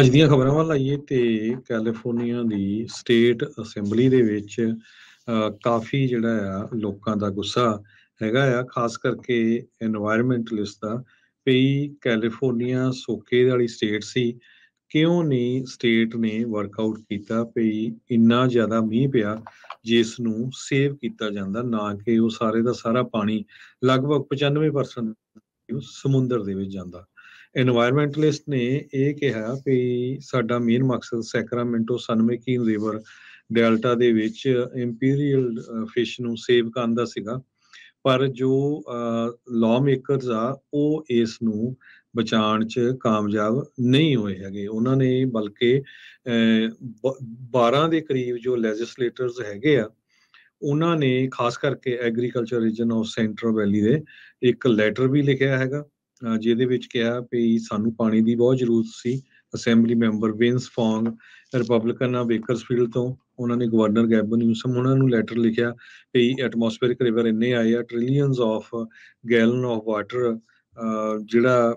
ਅੱਜ ਦੀਆਂ ਖਬਰਾਂ ਵੱਲ ਆਈਏ ਤੇ ਕੈਲੀਫੋਰਨੀਆ ਦੀ ਸਟੇਟ ਅਸੈਂਬਲੀ ਦੇ ਵਿੱਚ ਕਾਫੀ ਜਿਹੜਾ ਆ ਲੋਕਾਂ ਦਾ ਗੁੱਸਾ ਹੈਗਾ ਆ ਖਾਸ ਕਰਕੇ এনवायरमेंटਲਿਸਟ ਦਾ ਪਈ ਕੈਲੀਫੋਰਨੀਆ ਸੋਕੇ ਵਾਲੀ ਸਟੇਟ ਸੀ ਕਿਉਂ ਨਹੀਂ ਸਟੇਟ ਨੇ ਵਰਕਆਊਟ ਕੀਤਾ ਪਈ ਇੰਨਾ ਜ਼ਿਆਦਾ ਮੀਂਹ ਪਿਆ ਜਿਸ ਨੂੰ ਸੇਵ ਕੀਤਾ ਜਾਂਦਾ ਨਾ ਕਿ ਉਹ ਸਾਰੇ ਦਾ ਸਾਰਾ ਪਾਣੀ ਲਗਭਗ 95% ਸਮੁੰਦਰ ਦੇ ਵਿੱਚ ਜਾਂਦਾ এনवायरमेंटलिस्ट ਨੇ ਇਹ ਕਿਹਾ ਕਿ ਸਾਡਾ ਮੇਨ ਮਕਸਦ ਸੈਕਰਾਮੈਂਟੋ ਸਨਮੇਕੀਨ ਰਿਵਰ ਡੈਲਟਾ ਦੇ ਵਿੱਚ ਇੰਪੀਰੀਅਲ ਫਿਸ਼ ਨੂੰ ਸੇਵ ਕਰਨ ਦਾ ਸੀਗਾ ਪਰ ਜੋ ਲਾਅ ਮੇਕਰਸ ਆ ਉਹ ਇਸ ਨੂੰ ਬਚਾਉਣ 'ਚ ਕਾਮਯਾਬ ਨਹੀਂ ਹੋਏ ਹੈਗੇ ਉਹਨਾਂ ਨੇ ਬਲਕਿ 12 ਦੇ ਕਰੀਬ ਜੋ ਲੈਜਿਸਲੇਟਰਸ ਹੈਗੇ ਆ ਉਹਨਾਂ ਨੇ ਖਾਸ ਕਰਕੇ agriculture region of Central Valley ਦੇ ਇੱਕ ਲੈਟਰ ਵੀ ਲਿਖਿਆ ਹੈਗਾ ਜਿਹਦੇ ਵਿੱਚ ਕਿਹਾ ਵੀ ਸਾਨੂੰ ਪਾਣੀ ਦੀ ਬਹੁਤ ਜ਼ਰੂਰਤ ਸੀ assembly member Vince Fong Republican ਆ ਬੇਕਰਸਫੀਲਡ ਤੋਂ ਉਹਨਾਂ ਨੇ ਗਵਰਨਰ ਗੈਬਨ ਨਿਊਸਮ ਉਹਨਾਂ ਨੂੰ ਲੈਟਰ ਲਿਖਿਆ ਵੀ ਐਟਮੋਸਫੇਰਿਕ ਰਿਵਰ ਇੰਨੇ ਆਏ ਆ trillions of gallon of water ਜਿਹੜਾ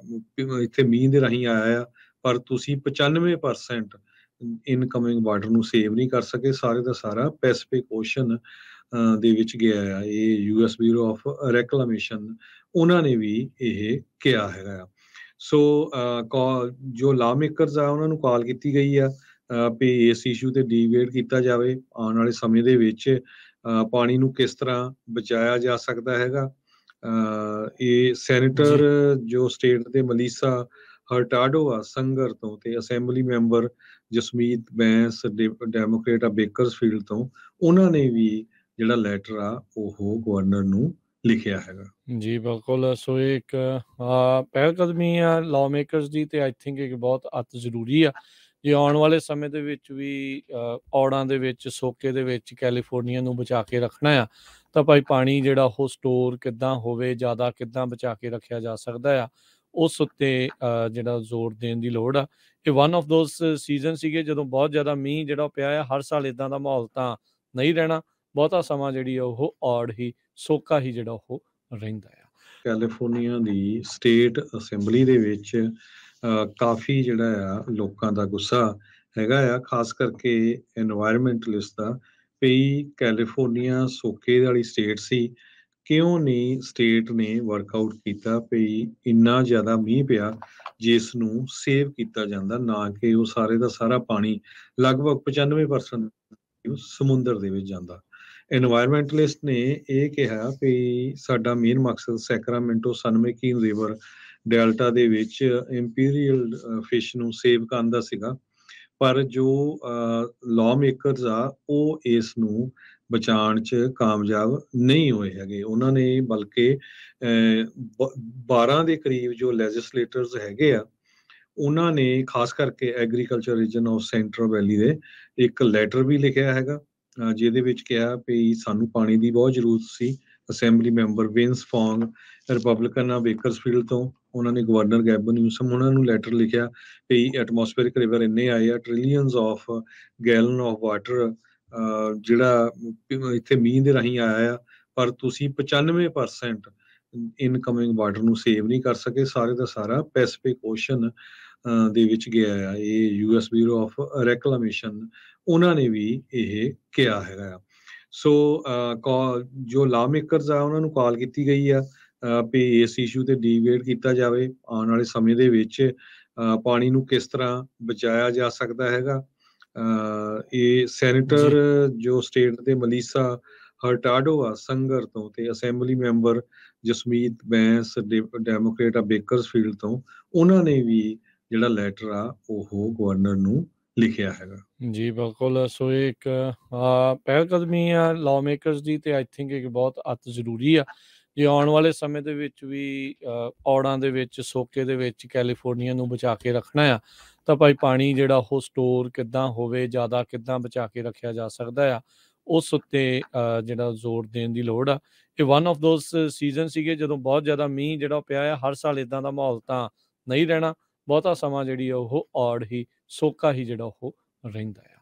ਇੱਥੇ ਮੀਂਹ ਦੇ ਰਾਹੀਂ ਆਇਆ ਆ ਪਰ ਤੁਸੀਂ 95% ਇਨਕਮਿੰਗ ਵਾਟਰ ਨੂੰ ਸੇਵ ਨਹੀਂ ਕਰ ਸਕੇ ਸਾਰੇ ਦਾ ਸਾਰਾ ਪੈਸਿਫਿਕ ਓਸ਼ਨ ਦੇ ਵਿੱਚ ਗਿਆ ਆ ਇਹ ਯੂਐਸ ਬਿਊਰੋ ਆਫ ਰੈਕਲਮੇਸ਼ਨ ਉਹਨਾਂ ਨੇ ਵੀ ਇਹ ਕਿਹਾ ਹੈਗਾ ਸੋ ਜੋ ਲਾ ਮੇਕਰਸ ਆ ਉਹਨਾਂ ਨੂੰ ਕਾਲ ਕੀਤੀ ਗਈ ਆ ਵੀ ਇਸ ਇਸ਼ੂ ਤੇ ਡੀਬੇਟ ਕੀਤਾ ਜਾਵੇ ਆਉਣ ਵਾਲੇ ਸਮੇਂ ਦੇ ਵਿੱਚ ਪਾਣੀ ਨੂੰ ਕਿਸ ਤਰ੍ਹਾਂ ਬਚਾਇਆ ਜਾ ਸਕਦਾ ਹੈਗਾ ਇਹ ਸੈਨੇਟਰ ਜੋ ਸਟੇਟ ਦੇ ਮਲੀਸਾ ਹਰਟਾਡੋ ਆ ਸੰਗਰ ਤੋਂ ਤੇ assembly member Jasmeet Bains Democrat ਆ ਬੇਕਰਸਫੀਲਡ ਤੋਂ ਉਹਨਾਂ ਨੇ ਵੀ ਜਿਹੜਾ ਲੈਟਰ ਆ ਉਹ ਗਵਰਨਰ ਨੂੰ ਲਿਖਿਆ ਹੈਗਾ ਜੀ ਬਿਲਕੁਲ ਸੋ ਇੱਕ ਪਹਿਲ ਕਦਮੀ ਆ ਲਾਅ ਮੇਕਰਸ ਦੀ ਤੇ ਆਈ ਥਿੰਕ ਇਹ ਬਹੁਤ ਅਤ ਜ਼ਰੂਰੀ ਆ ਜੇ ਆਉਣ ਵਾਲੇ ਸਮੇਂ ਦੇ ਵਿੱਚ ਵੀ ਔੜਾਂ ਦੇ ਵਿੱਚ ਸੋਕੇ ਦੇ ਵਿੱਚ ਕੈਲੀਫੋਰਨੀਆ ਨੂੰ ਬਚਾ ਕੇ ਰੱਖਣਾ ਆ ਤਾਂ ਭਾਈ ਪਾਣੀ ਜਿਹੜਾ ਉਹ ਸਟੋਰ ਕਿੱਦਾਂ ਹੋਵੇ ਜ਼ਿਆਦਾ ਕਿੱਦਾਂ ਬਚਾ ਕੇ ਰੱਖਿਆ ਜਾ ਸਕਦਾ ਆ ਉਸ ਉੱਤੇ ਜਿਹੜਾ ਜ਼ੋਰ ਦੇਣ ਦੀ ਲੋੜ ਆ ਇਹ ਵਨ ਆਫ ਦੋਸ ਸੀਜ਼ਨ ਸੀਗੇ ਜਦੋਂ ਬਹੁਤ ਜ਼ਿਆਦਾ ਮੀਂਹ ਜਿਹੜਾ ਪਿਆ ਆ ਹਰ ਸਾਲ ਇਦਾਂ ਦਾ ਮਾਹੌਲ ਤਾਂ ਨਹੀਂ ਰਹਿਣਾ ਬਹੁਤਾ ਸਮਾਂ ਜਿਹੜੀ ਉਹ ਔੜ ਹੀ ਸੋਕਾ ਹੀ ਜਿਹੜਾ ਉਹ ਰਹਿੰਦਾ ਆ ਕੈਲੀਫੋਰਨੀਆ ਦੀ ਸਟੇਟ ਅਸੈਂਬਲੀ ਦੇ ਵਿੱਚ ਕਾਫੀ ਜਿਹੜਾ ਆ ਲੋਕਾਂ ਦਾ ਗੁੱਸਾ ਹੈਗਾ ਆ ਖਾਸ ਕਰਕੇ এনवायरमेंटਲਿਸਟ ਦਾ ਵੀ ਕੈਲੀਫੋਰਨੀਆ ਸੋਕੇ ਵਾਲੀ ਸਟੇਟ ਸੀ ਕਿਉਂ ਨਹੀਂ ਸਟੇਟ ਨੇ ਵਰਕਆਊਟ ਕੀਤਾ ਪਈ ਇੰਨਾ ਜ਼ਿਆਦਾ ਮੀਂਹ ਪਿਆ ਜਿਸ ਨੂੰ ਸੇਵ ਕੀਤਾ ਜਾਂਦਾ ਨਾ ਕਿ ਉਹ ਸਾਰੇ ਦਾ ਸਾਰਾ ਪਾਣੀ ਲਗਭਗ 95% ਸਮੁੰਦਰ ਦੇ ਵਿੱਚ ਜਾਂਦਾ এনवायरमेंटਲਿਸਟ ਨੇ ਇਹ ਕਿਹਾ ਕਿ ਸਾਡਾ ਮੇਨ ਮਕਸਦ ਸੈਕਰਾਮੈਂਟੋ ਸਨਮੇਕੀਨ ਰਿਵਰ ਡੈਲਟਾ ਦੇ ਵਿੱਚ ਇੰਪੀਰੀਅਲ ਫਿਸ਼ ਨੂੰ ਸੇਵ ਕਰਨ ਦਾ ਸੀਗਾ ਪਰ ਜੋ ਲਾਅ ਮੇਕਰਸ ਆ ਉਹ ਇਸ ਨੂੰ ਬਚਾਉਣ 'ਚ ਕਾਮਯਾਬ ਨਹੀਂ ਹੋਏ ਹੈਗੇ ਉਹਨਾਂ ਨੇ ਬਲਕਿ 12 ਦੇ ਕਰੀਬ ਜੋ ਲੈਜਿਸਲੇਟਰਸ ਹੈਗੇ ਆ ਉਹਨਾਂ ਨੇ ਖਾਸ ਕਰਕੇ agriculture region of Central Valley ਦੇ ਇੱਕ ਲੈਟਰ ਵੀ ਲਿਖਿਆ ਹੈਗਾ ਜਿਹਦੇ ਵਿੱਚ ਕਿਹਾ ਵੀ ਸਾਨੂੰ ਪਾਣੀ ਦੀ ਬਹੁਤ ਜ਼ਰੂਰਤ ਸੀ assembly member Vince Fong Republican ਆ ਬੇਕਰਸਫੀਲਡ ਤੋਂ ਉਹਨਾਂ ਨੇ ਗਵਰਨਰ ਗੈਬਨ ਨਿਊਸਮ ਉਹਨਾਂ ਨੂੰ ਲੈਟਰ ਲਿਖਿਆ ਵੀ ਐਟਮੋਸਫੇਰਿਕ ਰਿਵਰ ਇੰਨੇ ਆਏ ਆ trillions of gallon of water ਜਿਹੜਾ ਇੱਥੇ ਮੀਂਹ ਦੇ ਰਹੀ ਆਇਆ ਆ ਪਰ ਤੁਸੀਂ 95% ਇਨਕਮਿੰਗ ਵਾਟਰ ਨੂੰ ਸੇਵ ਨਹੀਂ ਕਰ ਸਕੇ ਸਾਰੇ ਦਾ ਸਾਰਾ ਪੈਸੀਫਿਕ ਓਸ਼ਨ ਦੇ ਵਿੱਚ ਗਿਆ ਆ ਇਹ ਯੂਐਸ ਬਿਊਰੋ ਆਫ ਰੈਕਲੇਮੇਸ਼ਨ ਉਹਨਾਂ ਨੇ ਵੀ ਇਹ ਕਿਹਾ ਹੈਗਾ ਸੋ ਜੋ ਲਾ ਮੇਕਰਸ ਆ ਉਹਨਾਂ ਨੂੰ ਕਾਲ ਕੀਤੀ ਗਈ ਆ ਵੀ ਇਸ ਇਸ਼ੂ ਤੇ ਡੀਬੇਟ ਕੀਤਾ ਜਾਵੇ ਆਉਣ ਵਾਲੇ ਸਮੇਂ ਦੇ ਵਿੱਚ ਪਾਣੀ ਨੂੰ ਕਿਸ ਤਰ੍ਹਾਂ ਬਚਾਇਆ ਜਾ ਸਕਦਾ ਹੈਗਾ ਇਹ ਸੈਨੇਟਰ ਜੋ ਸਟੇਟ ਦੇ ਮਲੀਸਾ ਹਰਟਾਡੋ ਆ ਸੰਗਰ ਤੋਂ ਤੇ assembly member Jasmeet Bains Democrat ਆ ਬੇਕਰਸਫੀਲਡ ਤੋਂ ਉਹਨਾਂ ਨੇ ਵੀ ਜਿਹੜਾ ਲੈਟਰ ਆ ਉਹ ਗਵਰਨਰ ਨੂੰ ਲਿਖਿਆ ਹੈਗਾ ਜੀ ਬਿਲਕੁਲ ਸੋ ਇੱਕ ਪਹਿਲ ਕਦਮੀ ਆ ਲਾਅ ਮੇਕਰਸ ਦੀ ਤੇ ਆਈ ਥਿੰਕ ਇੱਕ ਬਹੁਤ ਅਤ ਜ਼ਰੂਰੀ ਆ ਜੇ ਆਉਣ ਵਾਲੇ ਸਮੇਂ ਦੇ ਵਿੱਚ ਵੀ ਔੜਾਂ ਦੇ ਵਿੱਚ ਸੋਕੇ ਦੇ ਵਿੱਚ ਕੈਲੀਫੋਰਨੀਆ ਨੂੰ ਬਚਾ ਕੇ ਰੱਖਣਾ ਆ ਤਾਂ ਭਾਈ ਪਾਣੀ ਜਿਹੜਾ ਉਹ ਸਟੋਰ ਕਿੱਦਾਂ ਹੋਵੇ ਜ਼ਿਆਦਾ ਕਿੱਦਾਂ ਬਚਾ ਕੇ ਰੱਖਿਆ ਜਾ ਸਕਦਾ ਆ ਉਸ ਉੱਤੇ ਜਿਹੜਾ ਜ਼ੋਰ ਦੇਣ ਦੀ ਲੋੜ ਆ ਇਹ ਵਨ ਆਫ ਦੋਸ ਸੀਜ਼ਨ ਸੀਗੇ ਜਦੋਂ ਬਹੁਤ ਜ਼ਿਆਦਾ ਮੀਂਹ ਜਿਹੜਾ ਪਿਆ ਆ ਹਰ ਸਾਲ ਇਦਾਂ ਦਾ ਮਾਹੌਲ ਤਾਂ ਨਹੀਂ ਰਹਿਣਾ ਬਹੁਤਾ ਸਮਾਂ ਜਿਹੜੀ ਉਹ ਔੜ ਹੀ ਸੋਕਾ ਹੀ ਜਿਹੜਾ ਉਹ ਰਹਿੰਦਾ ਹੈ